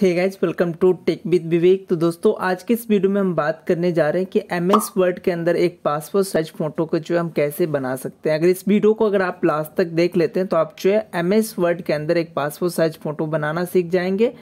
hey guys welcome to Tech with Vivek तो दोस्तों आज के इस वीडियो में हम बात करने जा रहे हैं कि एम एस वर्ड के अंदर एक पासवर्ड साइज फोटो को जो है हम कैसे बना सकते हैं अगर इस वीडियो को अगर आप लास्ट तक देख लेते हैं तो आप जो है एम एस वर्ड के अंदर एक पासपोर्ट साइज फोटो बनाना सीख जाएंगे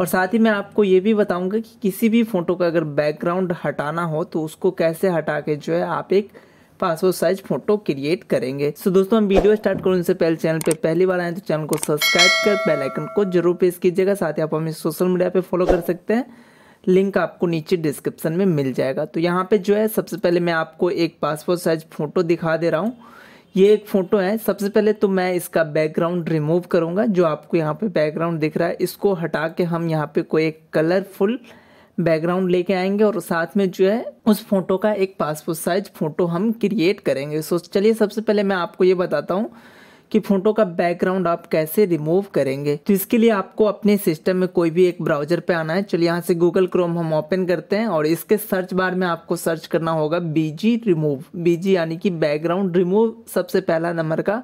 और साथ ही मैं आपको ये भी बताऊँगा कि किसी भी फोटो का अगर बैकग्राउंड हटाना हो तो उसको कैसे हटा के जो है आप एक पासपोर्ट साइज फोटो क्रिएट करेंगे सो so, दोस्तों हम वीडियो स्टार्ट करें उससे पहले चैनल पे पहली बार आए तो चैनल को सब्सक्राइब कर बेल आइकन को जरूर प्रेस कीजिएगा साथ ही आप हमें सोशल मीडिया पे फॉलो कर सकते हैं लिंक आपको नीचे डिस्क्रिप्शन में मिल जाएगा तो यहाँ पे जो है सबसे पहले मैं आपको एक पासपोर्ट साइज फ़ोटो दिखा दे रहा हूँ ये एक फ़ोटो है सबसे पहले तो मैं इसका बैकग्राउंड रिमूव करूँगा जो आपको यहाँ पे बैकग्राउंड दिख रहा है इसको हटा के हम यहाँ पे कोई एक कलरफुल बैकग्राउंड लेके आएंगे और साथ में जो है उस फोटो का एक पासपोर्ट साइज फ़ोटो हम क्रिएट करेंगे सो चलिए सबसे पहले मैं आपको ये बताता हूँ कि फ़ोटो का बैकग्राउंड आप कैसे रिमूव करेंगे तो इसके लिए आपको अपने सिस्टम में कोई भी एक ब्राउजर पे आना है चलिए यहाँ से गूगल क्रोम हम ओपन करते हैं और इसके सर्च बार में आपको सर्च करना होगा बीजी रिमूव बीजी यानी कि बैकग्राउंड रिमूव सबसे पहला नंबर का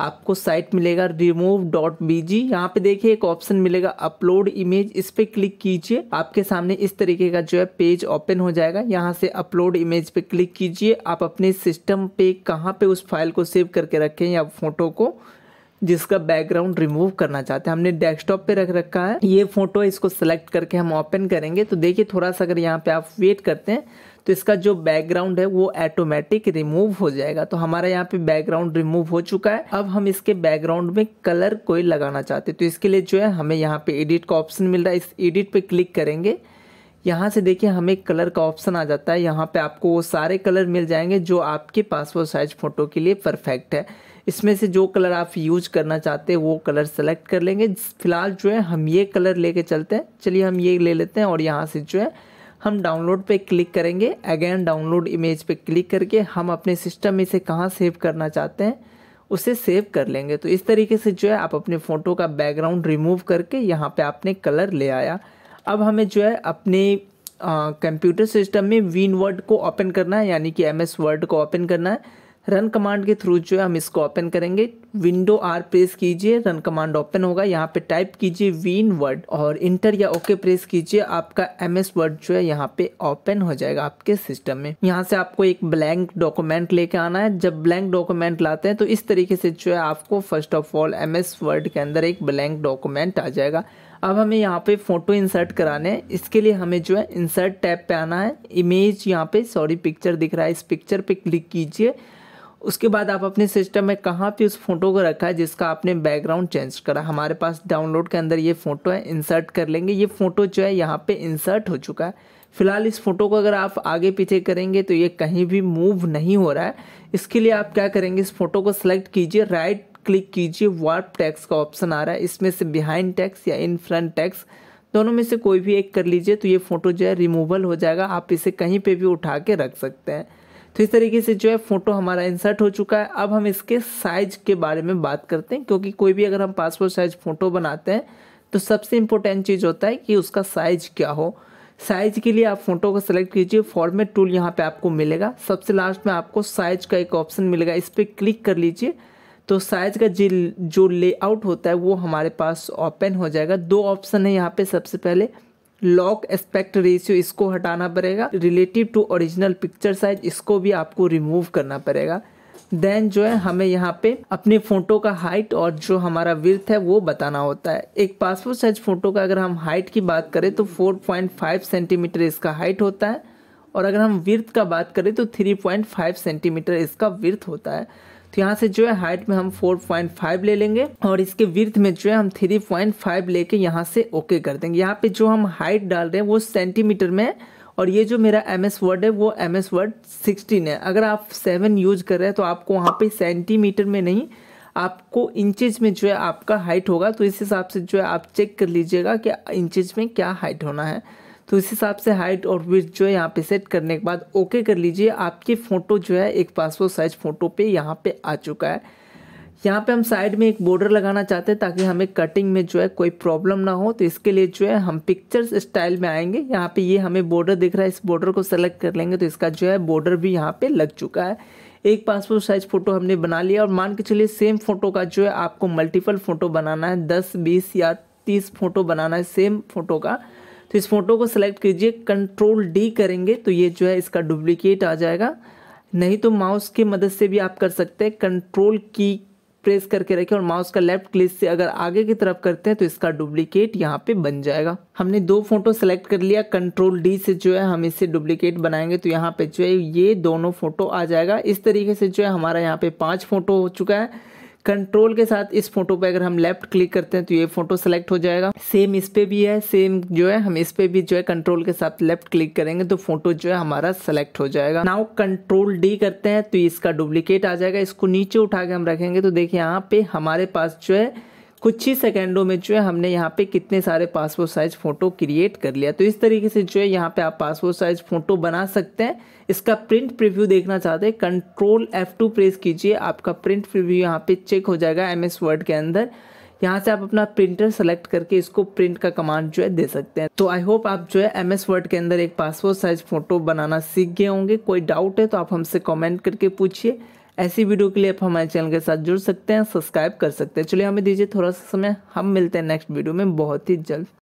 आपको साइट मिलेगा रिमूव डॉट बी जी यहाँ पे देखिए एक ऑप्शन मिलेगा अपलोड इमेज इस पर क्लिक कीजिए आपके सामने इस तरीके का जो है पेज ओपन हो जाएगा यहाँ से अपलोड इमेज पे क्लिक कीजिए आप अपने सिस्टम पे कहाँ पे उस फाइल को सेव करके रखें या फोटो को जिसका बैकग्राउंड रिमूव करना चाहते हैं हमने डेस्कटॉप पे रख रखा है ये फोटो इसको सेलेक्ट करके हम ओपन करेंगे तो देखिए थोड़ा सा अगर यहाँ पे आप वेट करते हैं तो इसका जो बैकग्राउंड है वो ऑटोमेटिक रिमूव हो जाएगा तो हमारा यहाँ पे बैकग्राउंड रिमूव हो चुका है अब हम इसके बैकग्राउंड में कलर कोई लगाना चाहते तो इसके लिए जो है हमें यहाँ पे एडिट का ऑप्शन मिल रहा है इस एडिट पे क्लिक करेंगे यहाँ से देखिए हमें कलर का ऑप्शन आ जाता है यहाँ पे आपको वो सारे कलर मिल जाएंगे जो आपके पासपोर्ट साइज फ़ोटो के लिए परफेक्ट है इसमें से जो कलर आप यूज करना चाहते हैं वो कलर सेलेक्ट कर लेंगे फिलहाल जो है हम ये कलर लेके चलते हैं चलिए हम ये ले लेते हैं और यहाँ से जो है हम डाउनलोड पे क्लिक करेंगे अगेन डाउनलोड इमेज पे क्लिक करके हम अपने सिस्टम में इसे कहाँ सेव करना चाहते हैं उसे सेव कर लेंगे तो इस तरीके से जो है आप अपने फ़ोटो का बैकग्राउंड रिमूव करके यहाँ पे आपने कलर ले आया अब हमें जो है अपने कंप्यूटर सिस्टम में वीन वर्ड को ओपन करना है यानी कि एम एस वर्ड को ओपन करना है रन कमांड के थ्रू जो है हम इसको ओपन करेंगे विंडो आर प्रेस कीजिए रन कमांड ओपन होगा यहाँ पे टाइप कीजिए वीन वर्ड और इंटर या ओके प्रेस कीजिए आपका एम एस वर्ड जो है यहाँ पे ओपन हो जाएगा आपके सिस्टम में यहाँ से आपको एक ब्लैंक डॉक्यूमेंट लेके आना है जब ब्लैंक डॉक्यूमेंट लाते हैं तो इस तरीके से जो है आपको first of all M S Word के अंदर एक ब्लैंक डॉक्यूमेंट आ जाएगा अब हमें यहाँ पे फोटो इंसर्ट कराने हैं इसके लिए हमें जो है इंसर्ट टैब पे आना है इमेज यहाँ पे सॉरी पिक्चर दिख रहा है इस पिक्चर पे क्लिक कीजिए उसके बाद आप अपने सिस्टम में कहाँ पे उस फोटो को रखा है जिसका आपने बैकग्राउंड चेंज करा हमारे पास डाउनलोड के अंदर ये फ़ोटो है इंसर्ट कर लेंगे ये फ़ोटो जो है यहाँ पे इंसर्ट हो चुका है फिलहाल इस फोटो को अगर आप आगे पीछे करेंगे तो ये कहीं भी मूव नहीं हो रहा है इसके लिए आप क्या करेंगे इस फोटो को सिलेक्ट कीजिए राइट क्लिक कीजिए वार्प टैक्स का ऑप्शन आ रहा है इसमें से बिहाइंड टैक्स या इन फ्रंट टैक्स दोनों में से कोई भी एक कर लीजिए तो ये फ़ोटो जो है रिमूवल हो जाएगा आप इसे कहीं पे भी उठा के रख सकते हैं तो इस तरीके से जो है फ़ोटो हमारा इंसर्ट हो चुका है अब हम इसके साइज के बारे में बात करते हैं क्योंकि कोई भी अगर हम पासपोर्ट साइज फ़ोटो बनाते हैं तो सबसे इम्पोर्टेंट चीज़ होता है कि उसका साइज क्या हो साइज के लिए आप फोटो को सेलेक्ट कीजिए फॉर्मेट टूल यहाँ पे आपको मिलेगा सबसे लास्ट में आपको साइज का एक ऑप्शन मिलेगा इस पर क्लिक कर लीजिए तो साइज का जी जो लेआउट होता है वो हमारे पास ओपन हो जाएगा दो ऑप्शन है यहाँ पे सबसे पहले लॉक एस्पेक्ट रेशियो इसको हटाना पड़ेगा relative to original picture size इसको भी आपको रिमूव करना पड़ेगा देन जो है हमें यहाँ पे अपने फ़ोटो का हाइट और जो हमारा विर्थ है वो बताना होता है एक पासपोर्ट साइज फ़ोटो का अगर हम हाइट की बात करें तो 4.5 सेंटीमीटर इसका हाइट होता है और अगर हम विर्थ का बात करें तो 3.5 सेंटीमीटर इसका विर्थ होता है तो यहाँ से जो है हाइट में हम 4.5 ले लेंगे और इसके विर्थ में जो है हम 3.5 लेके यहाँ से ओके कर देंगे यहाँ पे जो हम हाइट डाल रहे हैं वो सेंटीमीटर में और ये जो मेरा एम एस वर्ड है वो एम एस वर्ड सिक्सटीन है अगर आप सेवन यूज कर रहे हैं तो आपको वहाँ पे सेंटीमीटर में नहीं आपको इंचज में जो है आपका हाइट होगा तो इस हिसाब से जो है आप चेक कर लीजिएगा कि इंचज में क्या हाइट होना है तो इस हिसाब से हाइट और विथ जो है यहाँ पे सेट करने के बाद ओके कर लीजिए आपकी फ़ोटो जो है एक पासपोर्ट साइज फ़ोटो पे यहाँ पे आ चुका है यहाँ पे हम साइड में एक बॉर्डर लगाना चाहते हैं ताकि हमें कटिंग में जो है कोई प्रॉब्लम ना हो तो इसके लिए जो है हम पिक्चर्स स्टाइल में आएंगे यहाँ पे ये हमें बॉर्डर दिख रहा है इस बॉर्डर को सेलेक्ट कर लेंगे तो इसका जो है बॉर्डर भी यहाँ पे लग चुका है एक पासपोर्ट साइज फ़ोटो हमने बना लिया और मान के चलिए सेम फ़ोटो का जो है आपको मल्टीपल फ़ोटो बनाना है दस बीस या तीस फ़ोटो बनाना है सेम फ़ोटो का तो इस फोटो को सेलेक्ट कीजिए कंट्रोल डी करेंगे तो ये जो है इसका डुप्लीकेट आ जाएगा नहीं तो माउस की मदद से भी आप कर सकते हैं कंट्रोल की प्रेस करके रखें और माउस का लेफ्ट क्लिक से अगर आगे की तरफ करते हैं तो इसका डुप्लीकेट यहाँ पे बन जाएगा हमने दो फोटो सेलेक्ट कर लिया कंट्रोल डी से जो है हम इसे डुप्लीकेट बनाएंगे तो यहाँ पे जो है ये दोनों फोटो आ जाएगा इस तरीके से जो है हमारा यहाँ पे पाँच फोटो हो चुका है कंट्रोल के साथ इस फोटो पे अगर हम लेफ्ट क्लिक करते हैं तो ये फोटो सेलेक्ट हो जाएगा सेम इस पे भी है सेम जो है हम इस पे भी जो है कंट्रोल के साथ लेफ्ट क्लिक करेंगे तो फोटो जो है हमारा सेलेक्ट हो जाएगा नाउ कंट्रोल डी करते हैं तो इसका डुप्लीकेट आ जाएगा इसको नीचे उठा के हम रखेंगे तो देखिए यहाँ पे हमारे पास जो है कुछ ही सेकेंडों में जो है हमने यहाँ पे कितने सारे पासपोर्ट साइज़ फ़ोटो क्रिएट कर लिया तो इस तरीके से जो है यहाँ पे आप पासपोर्ट साइज़ फ़ोटो बना सकते हैं इसका प्रिंट प्रीव्यू देखना चाहते हैं कंट्रोल F2 प्रेस कीजिए आपका प्रिंट प्रीव्यू यहाँ पे चेक हो जाएगा एम एस वर्ड के अंदर यहाँ से आप अपना प्रिंटर सेलेक्ट करके इसको प्रिंट का कमांड जो है दे सकते हैं तो आई होप आप जो है एम एस वर्ड के अंदर एक पासपोर्ट साइज फ़ोटो बनाना सीख गए होंगे कोई डाउट है तो आप हमसे कॉमेंट करके पूछिए ऐसी वीडियो के लिए आप हमारे चैनल के साथ जुड़ सकते हैं सब्सक्राइब कर सकते हैं चलिए हमें दीजिए थोड़ा सा समय हम मिलते हैं नेक्स्ट वीडियो में बहुत ही जल्द